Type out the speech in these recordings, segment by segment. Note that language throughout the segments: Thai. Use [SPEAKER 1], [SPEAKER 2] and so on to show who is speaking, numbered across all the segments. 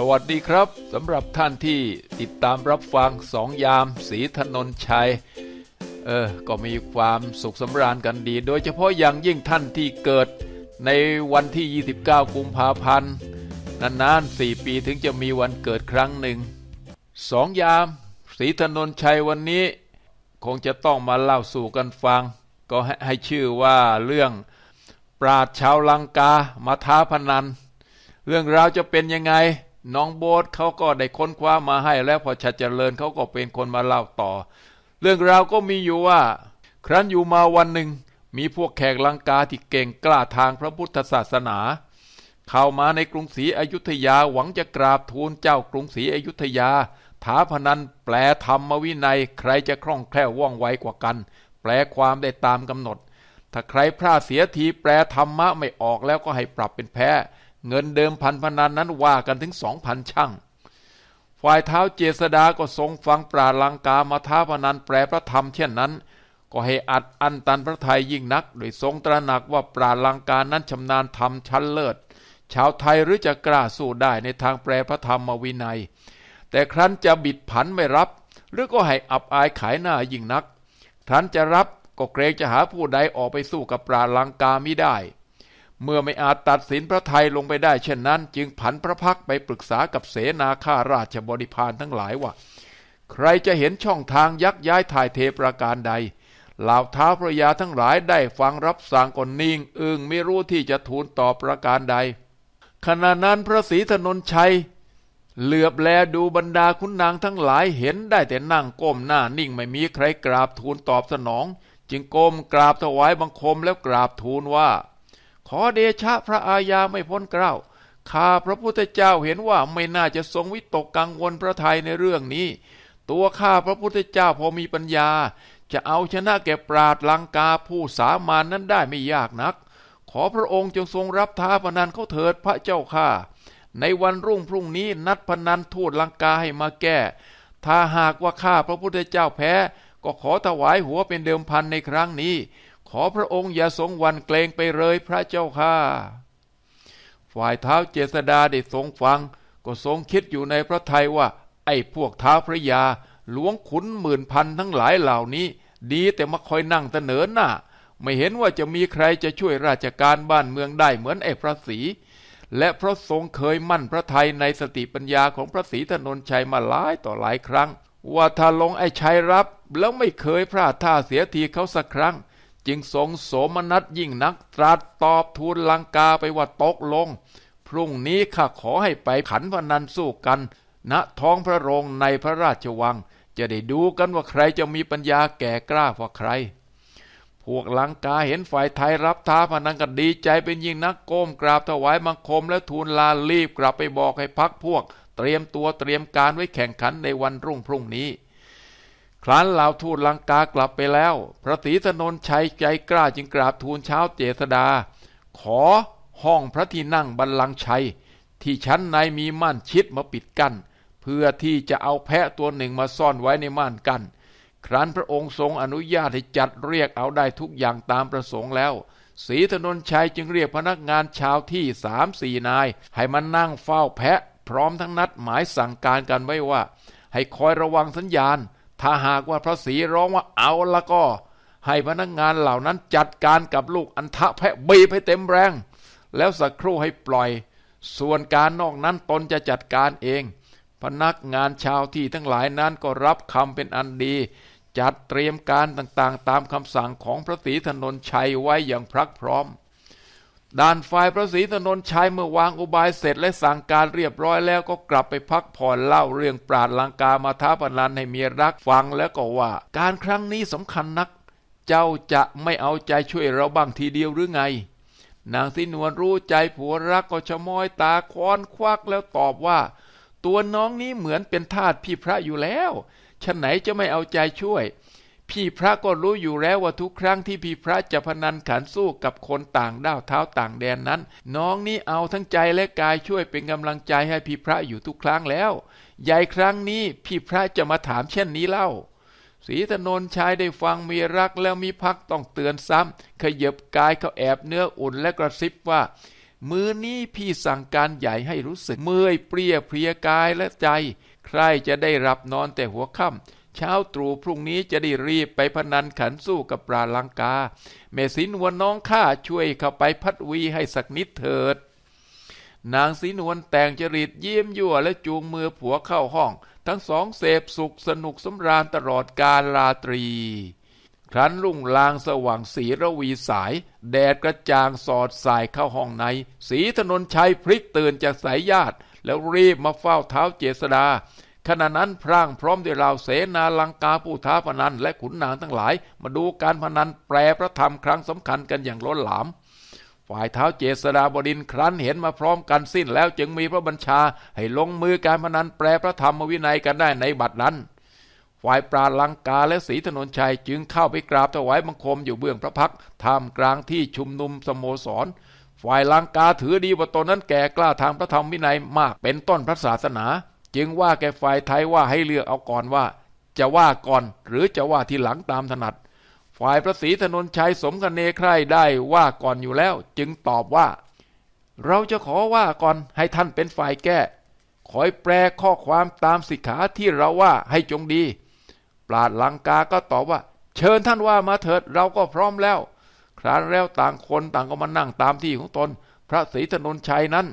[SPEAKER 1] สวัสดีครับสำหรับท่านที่ติดตามรับฟังสองยามสีถนนชัยเออก็มีความสุขสำราญกันดี โดยเฉพาะอย่างยิ่งท่านที่เกิดในวันที่ 29 กุมภาพันธ์นานๆ4 ปีถึงจะมีวันเกิดครั้งหนึ่งสองยามสีถนนชัยวันนี้ คงจะต้องมาเล่าสู่กันฟัง ก็ให้ชื่อว่าเรื่องปราดชาวลังกามาท้าพนัน เรื่องราวจะเป็นยังไงน้องโบสเขาก็ได้ค้นคว้ามาให้แล้วพอชัดเจริญเขาก็เป็นคนมาเล่าต่อ เรื่องราวก็มีอยู่ว่า ครั้นอยู่มาวันหนึ่ง มีพวกแขกลังกาที่เก่งกล้าทางพระพุทธศาสนา เข้ามาในกรุงศรีอยุธยาหวังจะกราบทูลเจ้ากรุงศรีอยุธยาถาพนัน แปลธรรมวินัยใครจะคล่องแคล่วว่องไวกว่ากัน แปลความได้ตามกำหนด ถ้าใครพลาดเสียทีแปลธรรมะไม่ออกแล้วก็ให้ปรับเป็นแพ้เงินเดิมพันพนันนั้นว่ากันถึงสองพันช่างฝ่ายเท้าเจษดาก็ทรงฟังปราลังกามาท้าพนันแปรพระธรรมเช่นนั้น ก็ให้อัดอันตันพระไทยยิ่งนักโดยทรงตระหนักว่าปราลังกานั้นชำนาญธรรมชั้นเลิศชาวไทยหรือจะกล้าสู้ได้ในทางแปรพระธรรมวินัย แต่ครั้นจะบิดผันไม่รับ หรือก็ให้อับอายขายหน้ายิ่งนักท่ันจะรับก็เกรงจะหาผู้ใดออกไปสู้กับปราลังกาไม่ได้เมื่อไม่อาจตัดสินพระไทยลงไปได้เช่นนั้น จึงผันพระพักไปปรึกษากับเสนาข้าราชบริพารทั้งหลายว่า ใครจะเห็นช่องทางยักย้ายถ่ายเทประการใดเหล่าท้าพระยาทั้งหลายได้ฟังรับสั่งก่อนนิ่ง อึ้งไม่รู้ที่จะทูลต่อประการใด ขณะนั้นพระศรีธนนชัย เหลือบแลดูบรรดาคุณนางทั้งหลายเห็นได้แต่นั่งก้มหน้านิ่งไม่มีใครกราบทูลตอบสนอง จึงก้มกราบถวายบังคมแล้วกราบทูลว่าขอเดชะพระอาญาไม่พ้นเกล้าข้าพระพุทธเจ้าเห็นว่าไม่น่าจะทรงวิตกกังวลพระทัยในเรื่องนี้ ตัวข้าพระพุทธเจ้าพอมีปัญญา จะเอาชนะแก่ปราดลังกาผู้สามานนั้นได้ไม่ยากนัก ขอพระองค์จงทรงรับท้าพนันเขาเถิดพระเจ้าข้าในวันรุ่งพรุ่งนี้นัดพนันทูตลังกาให้มาแก้ถ้าหากว่าข้าพระพุทธเจ้าแพ้ ก็ขอถวายหัวเป็นเดิมพันในครั้งนี้ขอพระองค์อย่าทรงวันเกรงไปเลยพระเจ้าค่าฝ่ายเท้าเจษดาได้ทรงฟัง ก็ทรงคิดอยู่ในพระทัยว่า ไอ้พวกท้าพระยา หลวงขุนหมื่นพันทั้งหลายเหล่านี้ ดีแต่มาคอยนั่งเสนอหน้าไม่เห็นว่าจะมีใครจะช่วยราชการบ้านเมืองได้เหมือนไอ้พระศรีและพระทรงเคยมั่นพระไทยในสติปัญญาของพระศรีธนนชัยมาหลายต่อหลายครั้ง ว่าถ้าลงไอ้ชัยรับ แล้วไม่เคยพลาดท่าเสียทีเขาสักครั้งจึงทรงโสมนัสยิ่งนัก ตรัสตอบทูลลังกาไปว่าตกลงพรุ่งนี้ข้าขอให้ไปขันพนันสู้กันณนะท้องพระโรงในพระราชวัง จะได้ดูกันว่าใครจะมีปัญญาแก่กล้ากว่าใครพวกลังกาเห็นฝ่ายไทยรับท้าพนันกันดีใจเป็นยิ่งนักโก้มกราบถวายมังคมและทูลลารีบกลับไปบอกให้พักพวก เตรียมตัวเตรียมการไว้แข่งขันในวันรุ่งพรุ่งนี้ครั้นลาวทูตลังกากลับไปแล้ว พระศรีสนนชัยใจกล้าจึงกราบทูลเช้าเจษดา ขอห้องพระที่นั่งบรรลังชัยที่ชั้นในมีม่านชิดมาปิดกัน้นเพื่อที่จะเอาแพะตัวหนึ่งมาซ่อนไว้ในม่านกัน้นครั้นพระองค์ทรงอนุญาตให้จัดเรียกเอาได้ทุกอย่างตามประสงค์แล้วศรีธนนชัยจึงเรียกพนักงานชาวที่สามสี่นาย ให้มานั่งเฝ้าแพะ พร้อมทั้งนัดหมายสั่งการกันไว้ว่า ให้คอยระวังสัญญาณถ้าหากว่าพระศรีร้องว่าเอาละก็ ให้พนักงงานเหล่านั้นจัดการกับลูกอันทะแพะบีให้เต็มแรง แล้วสักครู่ให้ปล่อย ส่วนการนอกนั้นตนจะจัดการเอง พนักงานชาวที่ทั้งหลายนั้นก็รับคำเป็นอันดี จัดเตรียมการต่างๆ ตามคำสั่งของพระศรีธนนชัยไว้อย่างพรักพร้อมด้านฝ่ายพระศรีสนนชัยเมื่อวางอุบายเสร็จและสั่งการเรียบร้อยแล้วก็กลับไปพักผ่อนเล่าเรื่องปราดลังกามาท้าพนันให้เมียรักฟังแล้วก็ว่า การครั้งนี้สำคัญนักเจ้าจะไม่เอาใจช่วยเราบ้างทีเดียวหรือไงนางสินวลรู้ใจผัวรักก็ชะม้อยตาค้อนควักแล้วตอบว่า ตัวน้องนี้เหมือนเป็นทาสพี่พระอยู่แล้วฉันไหนจะไม่เอาใจช่วยพี่พระก็รู้อยู่แล้ว ว่าทุกครั้งที่พี่พระจะพนันขันสู้กับคนต่างด้าวเท้าต่างแดนนั้น น้องนี่ เอาทั้งใจและกายช่วยเป็นกำลังใจให้พี่พระอยู่ทุกครั้งแล้วใหญ่ครั้งนี้พี่พระจะมาถามเช่นนี้เล่าศรีธนนชายได้ฟังมีรักแล้วมีพักต้องเตือนซ้ำขยับกายเขาแอบเนื้ออุ่นและกระซิบว่า มือนี้พี่สั่งการใหญ่ให้รู้สึก เมื่อยเปรี้ยเพรียกายและใจ ใครจะได้รับนอนแต่หัวค่ำเช้าตรู่พรุ่งนี้จะได้รีบไปพนันขันสู้กับปลาลังกา เมสินวนน้องข้าช่วยเข้าไปพัดวีให้สักนิดเถิด นางสีนวลแต่งจริตเยี่ยมยั่วและจูงมือผัวเข้าห้อง ทั้งสองเสพสุขสนุกสำราญตลอดกาลราตรี ครั้นลุ่งลางสว่างสีระวีสาย แดดกระจ่างสอดสายเข้าห้องในสีถนนชัยพลิกตื่นจากสายญาติ แล้วรีบมาเฝ้าเท้าเจษดาขณะนั้นพร่างพร้อมด้วยเหล่าเสนาลังกาผู้ท้าพนันและขุนนางทั้งหลาย มาดูการพนันแปรพระธรรมครั้งสำคัญกันอย่างล้นหลาม ฝ่ายเท้าเจษฎาบดินครั้น เห็นมาพร้อมกันสิ้นแล้วจึงมีพระบัญชาให้ลงมือการพนันแปรพระธรรมวินัยกันได้ในบัดนั้น ฝ่ายปราลังกาและศรีถนนชัยจึงเข้าไปกราบถวายบังคมอยู่เบื้องพระพักท่ามกลางที่ชุมนุมสโมสร ฝ่ายลังกาถือดีว่าตนนั้นแก่กล้าทางพระธรรมวินัยมากเป็นต้นพระศาสนาจึงว่าแก่ฝ่ายไทยว่าให้เลือกเอาก่อนว่าจะว่าก่อน หรือจะว่าทีหลังตามถนัด ฝ่ายพระศรีธนนชัยสมกันเนใครได้ว่าก่อนอยู่แล้ว จึงตอบว่า เราจะขอว่าก่อนให้ท่านเป็นฝ่ายแก้คอยแปลข้อความตามสิกขาที่เราว่าให้จงดีปราดลังกาก็ตอบว่า เชิญท่านว่ามาเถิดเราก็พร้อมแล้ว ครั้นแล้วต่างคนต่างก็มานั่งตามที่ของตน พระศรีธนนชัยนั้น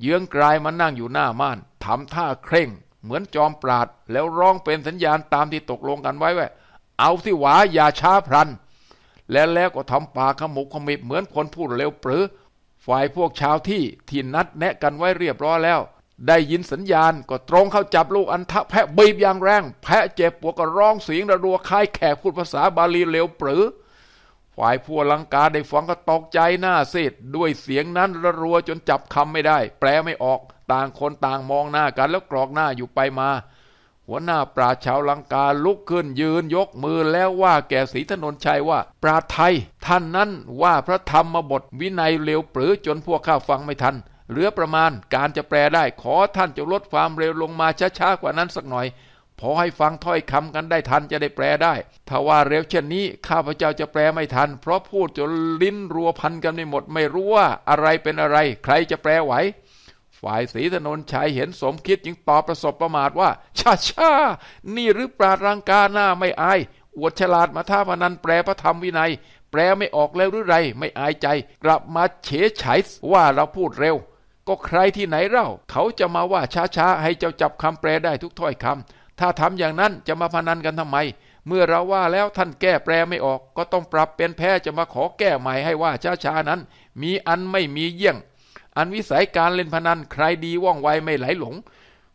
[SPEAKER 1] เยื้องกลายมานั่งอยู่หน้าม่านทำท่าเคร่ง เหมือนจอมปราดแล้วร้องเป็นสัญญาณตามที่ตกลงกันไว้ว่าเอาสิหวาอย่าช้าพลัน แลวแล้วก็ทำปากขมุกขมิบเหมือนคนพูดเร็วปรือ ฝ่ายพวกชาวที่ที่นัดแนะกันไว้เรียบร้อยแล้ว ได้ยินสัญญาณก็ตรงเข้าจับลูกอันทะแพะบีบอย่างแรง แพะเจ็บปวดก็ร้องเสียงระรัวคลายแขกพูดภาษาบาลีเร็วปรือฝ่ายผู้ลังกาได้ฟังก็ตกใจหน้าซสดด้วยเสียงนั้นระรัวจนจับคำไม่ได้ แปลไม่ออก ต่างคนต่างมองหน้ากันแล้วกรอกหน้าอยู่ไปมา หัวหน้าปราชาวลังกาลุกขึ้นยืนยกมือแล้วว่าแก่ศรีถนนชัยว่า ปราไทยท่านนั้นว่าพระธรรมบทวินัยเร็วปรือจนพวกข้าฟังไม่ทัน เหลือประมาณการจะแปลได้ขอท่านจะลดความเร็วลงมาช้าๆกว่านั้นสักหน่อยพอให้ฟังถ้อยคำกันได้ทันจะได้แปลได้ ถ้าว่าเร็วเช่นนี้ข้าพเจ้าจะแปลไม่ทัน เพราะพูดจนลิ้นรัวพันกันไม่หมดไม่รู้ว่าอะไรเป็นอะไร ใครจะแปลไหว ฝ่ายศรีถนนชัยเห็นสมคิดจึงตอบประสบประมาทว่าชาชานี่หรือปราดรังกาหน้าไม่อายอวดฉลาดมาท่าพนันแปลพระธรรมวินัย แปลไม่ออกแล้วหรือไร ไม่อายใจ กลับมาเฉยฉายว่าเราพูดเร็ว ก็ใครที่ไหนเล่าเขาจะมาว่าช้าๆให้เจ้าจับคำแปลได้ทุกถ้อยคำถ้าทำอย่างนั้นจะมาพนันกันทำไม เมื่อเราว่าแล้วท่านแก้แปลไม่ออกก็ต้องปรับเป็นแพ้ จะมาขอแก้ใหม่ให้ว่าช้าานั้นมีอันไม่มีเยี่ยง อันวิสัยการเล่นพนันใครดีว่องไวไม่ไหลหลง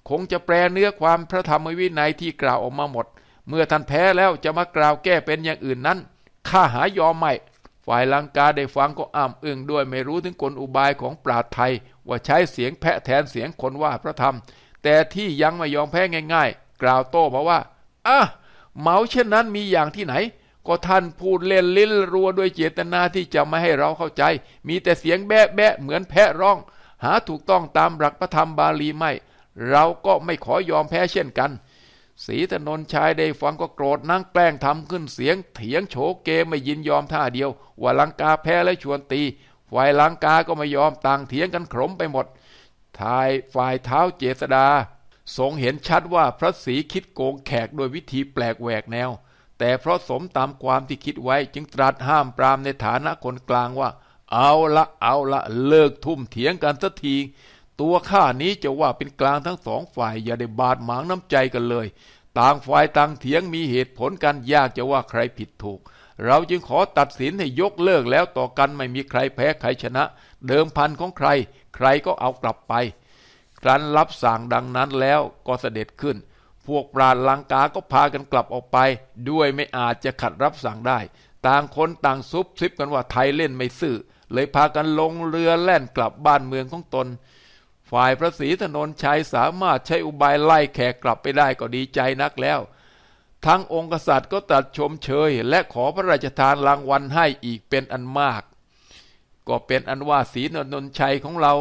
[SPEAKER 1] คงจะแปลเนื้อความพระธรรมวินัยที่กล่าวออกมาหมด เมื่อท่านแพ้แล้วจะมากล่าวแก้เป็นอย่างอื่นนั้น ข้าหายอมไม่ ฝ่ายลังกาได้ฟังก็อ้ามอึ้งด้วยไม่รู้ถึงกลอุบายของปราดไทยว่าใช้เสียงแพะแทนเสียงคนว่าพระธรรม แต่ที่ยังไม่ยอมแพ้ง่ายกล่าวโต้มาว่าอ่ะเมาเช่นนั้นมีอย่างที่ไหน ก็ท่านพูดเล่นลิ้นรัวด้วยเจตนาที่จะไม่ให้เราเข้าใจ มีแต่เสียงแบะแบะเหมือนแพะร้อง หาถูกต้องตามหลักพระธรรมบาลีไม่ เราก็ไม่ขอยอมแพ้เช่นกัน สีถนนชายได้ฟังก็โกรธนั่งแกล้งทำขึ้นเสียง เถียงโฉกเกไม่ยินยอมท่าเดียวว่าลังกาแพ้และชวนตี ฝ่ายลังกาก็ไม่ยอมต่างเถียงกันขมไปหมด ทายฝ่ายเท้าเจษดาทรงเห็นชัดว่าพระศรีคิดโกงแขกโดยวิธีแปลกแหวกแนว แต่เพราะสมตามความที่คิดไว้ จึงตรัสห้ามปรามในฐานะคนกลางว่า เอาละเอาละเลิกทุ่มเถียงกันสักที ตัวข้านี้จะว่าเป็นกลางทั้งสองฝ่าย อย่าได้บาดหมางน้ำใจกันเลย ต่างฝ่ายต่างเถียงมีเหตุผลกันยากจะว่าใครผิดถูก เราจึงขอตัดสินให้ยกเลิกแล้วต่อกันไม่มีใครแพ้ใครชนะ เดิมพันของใคร ใครก็เอากลับไปครั้นรับสั่งดังนั้นแล้วก็เสด็จขึ้น พวกปราดลังกาก็พากันกลับออกไป ด้วยไม่อาจจะขัดรับสั่งได้ ต่างคนต่างซุบซิบกันว่าไทยเล่นไม่ซื่อ เลยพากันลงเรือแล่นกลับบ้านเมืองของตน ฝ่ายพระศรีถนนชัยสามารถใช้อุบายไล่แขกกลับไปได้ก็ดีใจนักแล้ว ทั้งองค์กษัตริย์ก็ตัดชมเชยและขอพระราชทานรางวัลให้อีกเป็นอันมาก ก็เป็นอันว่าศรีถนนชัยของเรา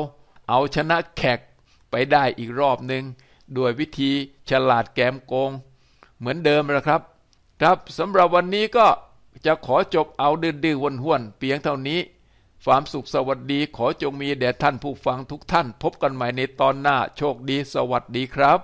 [SPEAKER 1] เอาชนะแขกไปได้อีกรอบหนึ่งด้วยวิธีฉลาดแกมโกง เหมือนเดิมนะครับ ครับสำหรับวันนี้ก็จะขอจบเอาดื้อๆวนห้วนเพียงเท่านี้ความสุขสวัสดี ขอจงมีแด่ท่านผู้ฟังทุกท่านพบกันใหม่ในตอนหน้าโชคดีสวัสดีครับ